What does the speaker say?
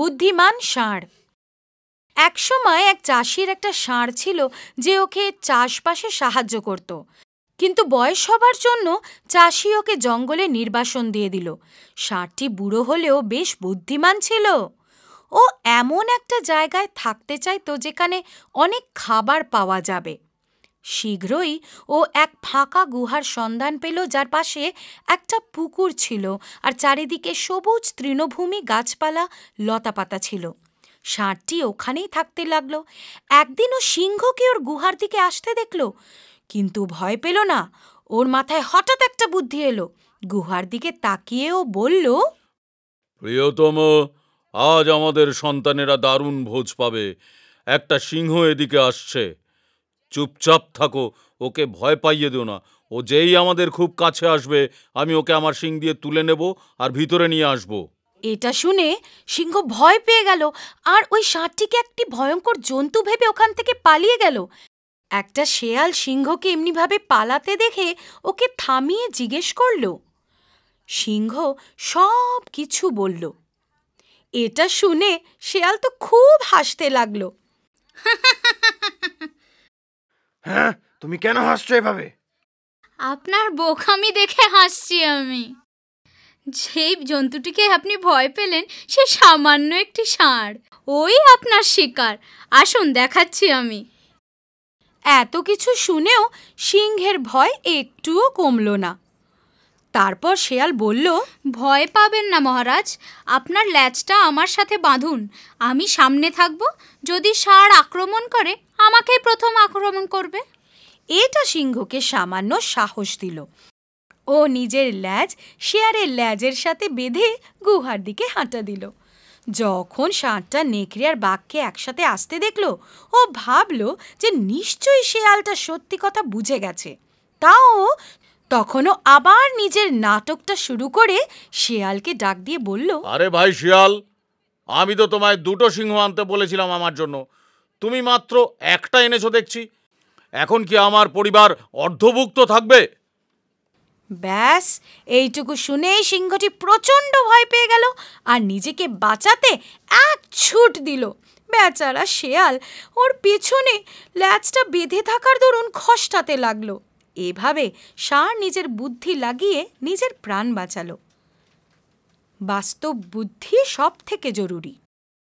বুদ্ধিমান ষাঁড় একসময় এক চাষির একটা ষাঁড় ছিল যে ওকে চাষবাসে সাহায্য করত কিন্তু বয়স হবার জন্য চাষি ওকে জঙ্গলে নির্বাসন দিয়ে দিল ষাঁড়টি বুড়ো হলেও বেশ বুদ্ধিমান ছিল ও এমন একটা জায়গায় থাকতে চাইতো যেখানে অনেক খাবার পাওয়া যাবে শীঘ্রই ও এক ফাঁকা গুহার সন্ধান পেল যার পাশে একটা পুকুর ছিল আর চারিদিকে সবুজ তৃণভূমি গাছপালা লতাপাতা ছিল ষাঁড়টি ওখানেই থাকতে লাগলো একদিন ও সিংহকে ওর গুহার দিকে আসতে দেখল কিন্তু ভয় পেল না ওর মাথায় হঠাৎ একটা বুদ্ধি এলো গুহার দিকে তাকিয়ে ও বলল প্রিয়তম আজ আমাদের সন্তানেরা দারুণ ভোজ পাবে একটা সিংহ এদিকে আসছে চুপচাপ থাকো ওকে ভয় পাইয়ে দিও না ও যেই আমাদের খুব কাছে আসবে আমি ওকে আমার শিং দিয়ে তুলে নেব আর ভিতরে নিয়ে আসব এটা শুনে সিংহ ভয় পেয়ে গেল আর ওই ষাঁড়টিকে একটি ভয়ঙ্কর জন্তু ভেবে ওখান থেকে পালিয়ে গেল একটা শেয়াল সিংহকে এমনিভাবে পালাতে দেখে ওকে থামিয়ে জিজ্ঞেস করল সিংহ সব কিছু বলল এটা শুনে শেয়াল তো খুব হাসতে লাগলো হ্যাঁ তুমি কেন হাসছো এভাবে আপনার বোকামি দেখে হাসছি আমি যেই জন্তুটিকে আপনি ভয় পেলেন সে সামান্য একটি ষাঁড় ওই আপনার শিকার আসুন দেখাচ্ছি আমি এত কিছু শুনেও সিংহের ভয় একটুও কমল না তারপর শেয়াল বলল ভয় পাবেন না মহারাজ আপনার ল্যাচটা আমার সাথে বাঁধুন আমি সামনে থাকব যদি ষাঁড় আক্রমণ করে আমাকে প্রথম আক্রমণ করবে এটা সিংহকে সামান্য সাহস দিল ও নিজের ল্যাজ শেয়ারের ল্যাজের সাথে বেঁধে গুহার দিকে হাঁটা দিল যখন ষাঁড়টা নেকড়ে আর বাঘকে একসাথে আসতে দেখলো ও ভাবলো যে নিশ্চয়ই শেয়ালটা সত্যি কথা বুঝে গেছে তাও তখনও আবার নিজের নাটকটা শুরু করে শেয়ালকে ডাক দিয়ে বলল আরে ভাই শিয়াল আমি তো তোমায় দুটো সিংহ আনতে বলেছিলাম আমার জন্য তুমি মাত্র একটা এনেছো দেখছি এখন কি আমার পরিবার অর্ধভুক্ত থাকবে ব্যাস এইটুকু শুনেই সিংহটি প্রচণ্ড ভয় পেয়ে গেল আর নিজেকে বাঁচাতে এক ছুট দিল বেচারা শেয়াল ওর পেছনে ল্যাচটা বেঁধে থাকার দরুন খসটাতে লাগলো এভাবে সার নিজের বুদ্ধি লাগিয়ে নিজের প্রাণ বাঁচালো বাস্তব বুদ্ধি সব থেকে জরুরি